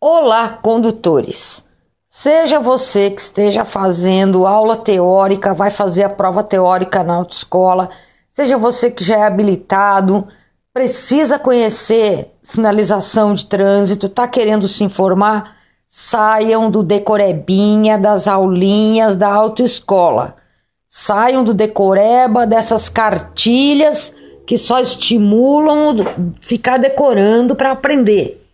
Olá, condutores! Seja você que esteja fazendo aula teórica, vai fazer a prova teórica na autoescola, seja você que já é habilitado, precisa conhecer sinalização de trânsito, está querendo se informar, saiam do decorebinha, das aulinhas da autoescola. Saiam do decoreba, dessas cartilhas que só estimulam ficar decorando para aprender.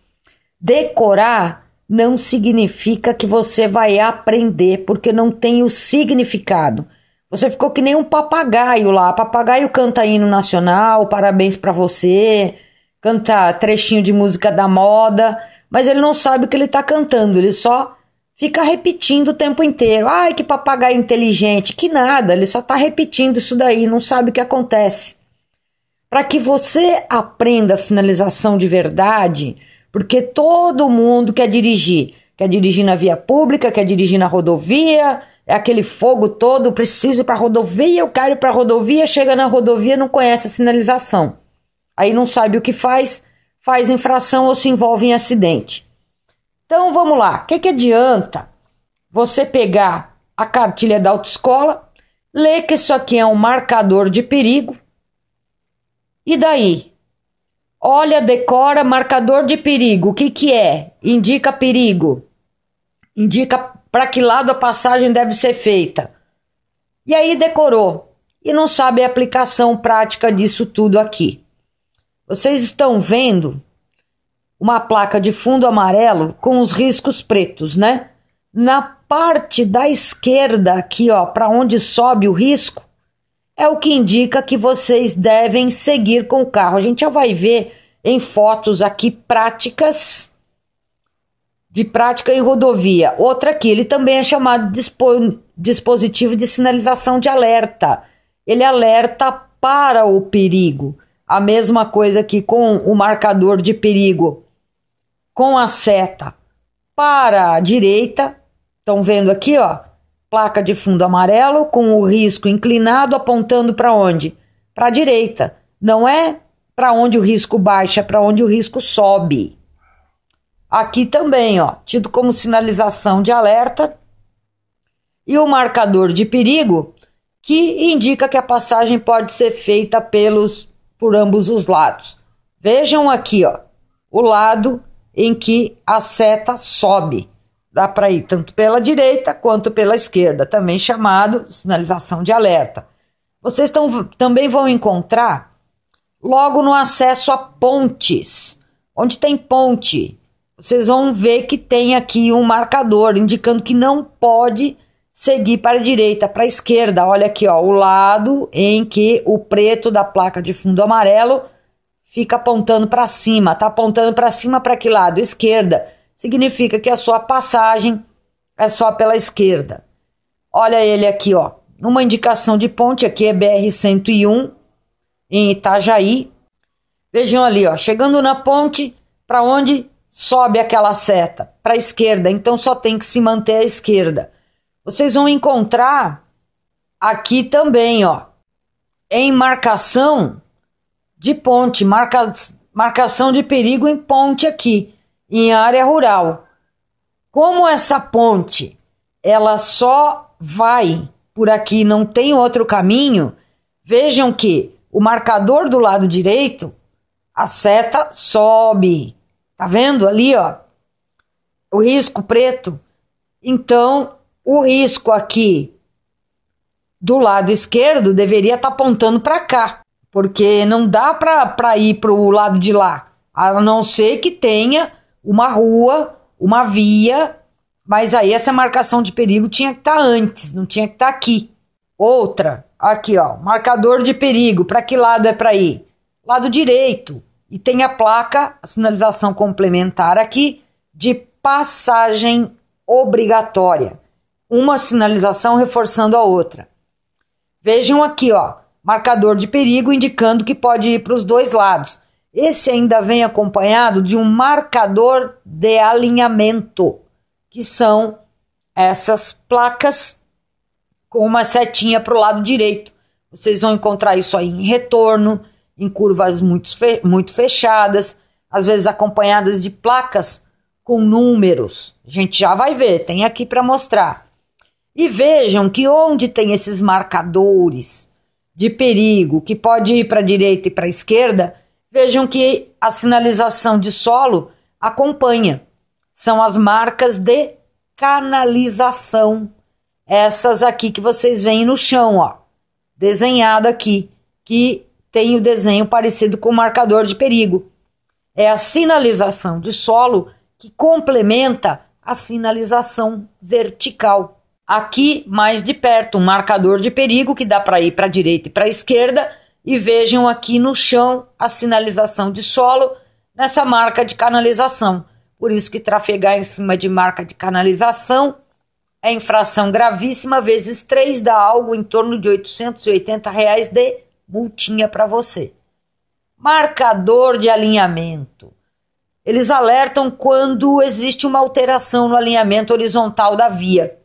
Decorar não significa que você vai aprender, porque não tem o significado. Você ficou que nem um papagaio lá. Papagaio canta hino nacional, parabéns para você, canta trechinho de música da moda, mas ele não sabe o que ele tá cantando, ele só fica repetindo o tempo inteiro. Ai, que papagaio inteligente, que nada, ele só tá repetindo isso daí, não sabe o que acontece. Para que você aprenda a sinalização de verdade, porque todo mundo quer dirigir. Quer dirigir na via pública, quer dirigir na rodovia, é aquele fogo todo, preciso ir para rodovia, eu quero ir para rodovia, chega na rodovia, não conhece a sinalização. Aí não sabe o que faz, faz infração ou se envolve em acidente. Então vamos lá, o que, que adianta você pegar a cartilha da autoescola, ler que isso aqui é um marcador de perigo, e daí? Olha, decora marcador de perigo. O que, que é? Indica perigo. Indica para que lado a passagem deve ser feita. E aí decorou. E não sabe a aplicação prática disso tudo aqui. Vocês estão vendo uma placa de fundo amarelo com os riscos pretos, né? Na parte da esquerda aqui, ó, para onde sobe o risco, é o que indica que vocês devem seguir com o carro. A gente já vai ver em fotos aqui práticas de prática em rodovia. Outra aqui, ele também é chamado de dispositivo de sinalização de alerta. Ele alerta para o perigo. A mesma coisa que com o marcador de perigo com a seta para a direita. Estão vendo aqui, ó? Placa de fundo amarelo com o risco inclinado apontando para onde? Para a direita. Não é para onde o risco baixa, é para onde o risco sobe. Aqui também, ó, tido como sinalização de alerta e o marcador de perigo que indica que a passagem pode ser feita pelos por ambos os lados. Vejam aqui, ó, o lado em que a seta sobe. Dá para ir tanto pela direita quanto pela esquerda, também chamado sinalização de alerta. Vocês tão, também vão encontrar logo no acesso a pontes. Onde tem ponte, vocês vão ver que tem aqui um marcador indicando que não pode seguir para a direita, para a esquerda. Olha aqui, ó, o lado em que o preto da placa de fundo amarelo fica apontando para cima. está apontando para cima para que lado? Esquerda significa que é a sua passagem é só pela esquerda. Olha ele aqui, ó. Uma indicação de ponte aqui é BR 101 em Itajaí. Vejam ali, ó, chegando na ponte, para onde sobe aquela seta? Para a esquerda. Então só tem que se manter à esquerda. Vocês vão encontrar aqui também, ó, em marcação de ponte, marca, marcação de perigo em ponte aqui em área rural. Como essa ponte, ela só vai por aqui, não tem outro caminho, vejam que o marcador do lado direito, a seta sobe. Tá vendo ali, ó? O risco preto. Então, o risco aqui do lado esquerdo deveria estar tá apontando para cá, porque não dá para ir para o lado de lá, a não ser que tenha uma rua, uma via, mas aí essa marcação de perigo tinha que estar tá antes, não tinha que estar tá aqui. Outra, aqui ó, marcador de perigo, para que lado é para ir? Lado direito. E tem a placa, a sinalização complementar aqui, de passagem obrigatória. Uma sinalização reforçando a outra. Vejam aqui, ó, marcador de perigo indicando que pode ir para os dois lados. Esse ainda vem acompanhado de um marcador de alinhamento, que são essas placas com uma setinha para o lado direito. Vocês vão encontrar isso aí em retorno, em curvas muito, muito fechadas, às vezes acompanhadas de placas com números. A gente já vai ver, tem aqui para mostrar. E vejam que onde tem esses marcadores de perigo, que pode ir para a direita e para a esquerda, Vejam que a sinalização de solo acompanha. São as marcas de canalização. Essas aqui que vocês veem no chão, ó. Desenhada aqui, que tem o desenho parecido com o marcador de perigo. É a sinalização de solo que complementa a sinalização vertical. Aqui, mais de perto, um marcador de perigo que dá para ir para a direita e para a esquerda e vejam aqui no chão a sinalização de solo nessa marca de canalização. Por isso que trafegar em cima de marca de canalização é infração gravíssima, vezes 3 dá algo em torno de 880 reais de multinha para você. Marcador de alinhamento. Eles alertam quando existe uma alteração no alinhamento horizontal da via.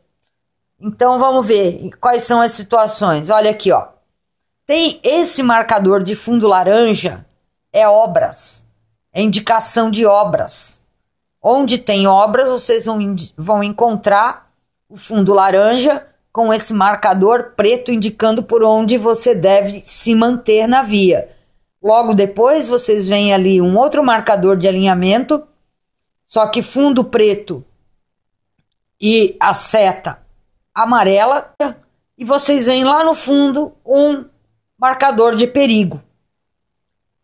Então vamos ver quais são as situações. Olha aqui, ó. Tem esse marcador de fundo laranja, é obras, é indicação de obras. Onde tem obras, vocês vão, vão encontrar o fundo laranja com esse marcador preto indicando por onde você deve se manter na via. Logo depois, vocês veem ali um outro marcador de alinhamento, só que fundo preto e a seta amarela, e vocês veem lá no fundo um marcador de perigo.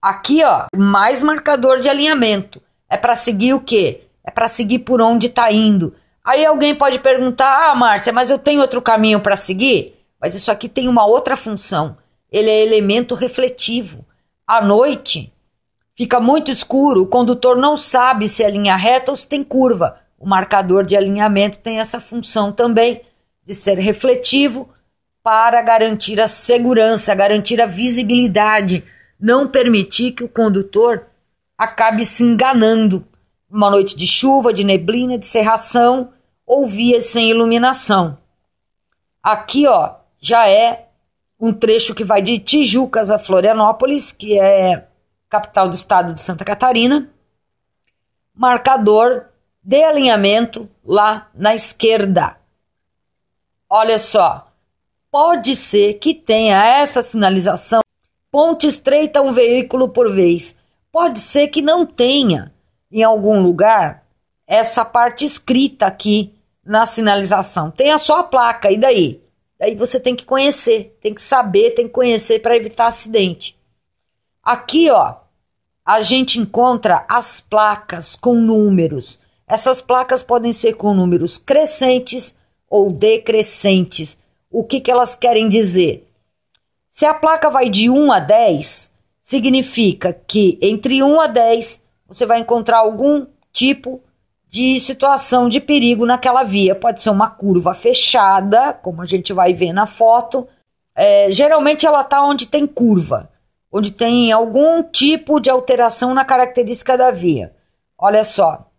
Aqui, ó, mais marcador de alinhamento. É para seguir o quê? É para seguir por onde está indo. Aí alguém pode perguntar: "Ah, Márcia, mas eu tenho outro caminho para seguir?" Mas isso aqui tem uma outra função. Ele é elemento refletivo. À noite, fica muito escuro, o condutor não sabe se é linha reta ou se tem curva. O marcador de alinhamento tem essa função também de ser refletivo para garantir a segurança, garantir a visibilidade, não permitir que o condutor acabe se enganando. Uma noite de chuva, de neblina, de cerração ou via sem iluminação. Aqui, ó, já é um trecho que vai de Tijucas a Florianópolis, que é capital do estado de Santa Catarina. Marcador de alinhamento lá na esquerda. Olha só, pode ser que tenha essa sinalização ponte estreita um veículo por vez. Pode ser que não tenha em algum lugar essa parte escrita aqui na sinalização. Tenha só placa, e daí? Daí você tem que conhecer, tem que saber, tem que conhecer para evitar acidente. Aqui, ó, a gente encontra as placas com números. Essas placas podem ser com números crescentes ou decrescentes o que, que elas querem dizer. Se a placa vai de 1 a 10, significa que entre 1 a 10 você vai encontrar algum tipo de situação de perigo naquela via. Pode ser uma curva fechada, como a gente vai ver na foto. É, geralmente ela está onde tem curva, onde tem algum tipo de alteração na característica da via. Olha só,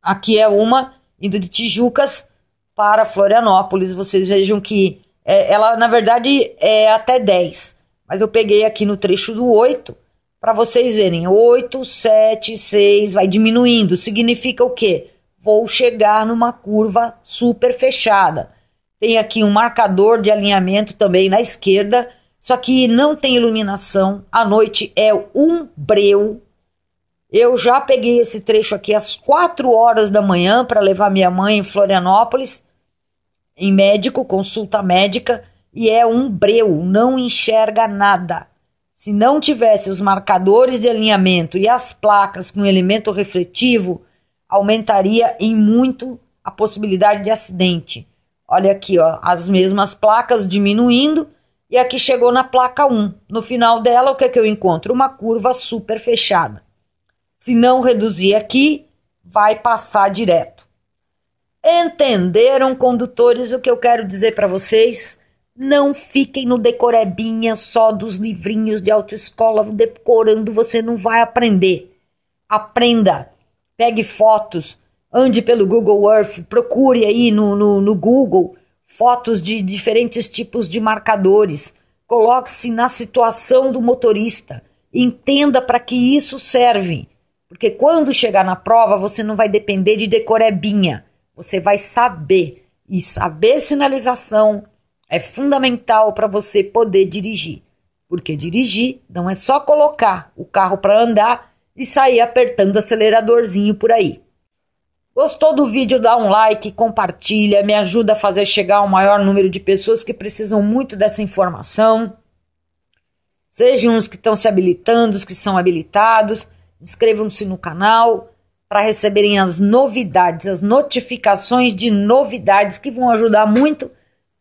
aqui é uma indo de Tijucas para Florianópolis. Vocês vejam que é, ela, na verdade, é até 10. Mas eu peguei aqui no trecho do 8 para vocês verem. 8, 7, 6 vai diminuindo. Significa o quê? Vou chegar numa curva super fechada. Tem aqui um marcador de alinhamento também na esquerda. Só que não tem iluminação. A noite é um breu. Eu já peguei esse trecho aqui às 4 horas da manhã para levar minha mãe em Florianópolis em médico, consulta médica, e é um breu, não enxerga nada. Se não tivesse os marcadores de alinhamento e as placas com elemento refletivo, aumentaria em muito a possibilidade de acidente. Olha aqui, ó, as mesmas placas diminuindo e aqui chegou na placa 1. No final dela, o que, é que eu encontro? Uma curva super fechada. Se não reduzir aqui, vai passar direto. Entenderam, condutores, o que eu quero dizer para vocês? Não fiquem no decorebinha só dos livrinhos de autoescola decorando, você não vai aprender. Aprenda, pegue fotos, ande pelo Google Earth, procure aí no, no, no Google fotos de diferentes tipos de marcadores. Coloque-se na situação do motorista. Entenda para que isso serve. Porque quando chegar na prova, você não vai depender de decorebinha. Você vai saber. E saber sinalização é fundamental para você poder dirigir. Porque dirigir não é só colocar o carro para andar e sair apertando o aceleradorzinho por aí. Gostou do vídeo? Dá um like, compartilha, me ajuda a fazer chegar ao maior número de pessoas que precisam muito dessa informação. Sejam os que estão se habilitando, os que são habilitados. Inscrevam-se no canal para receberem as novidades, as notificações de novidades que vão ajudar muito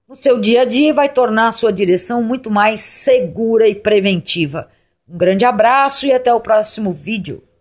no seu dia a dia e vai tornar a sua direção muito mais segura e preventiva. Um grande abraço e até o próximo vídeo.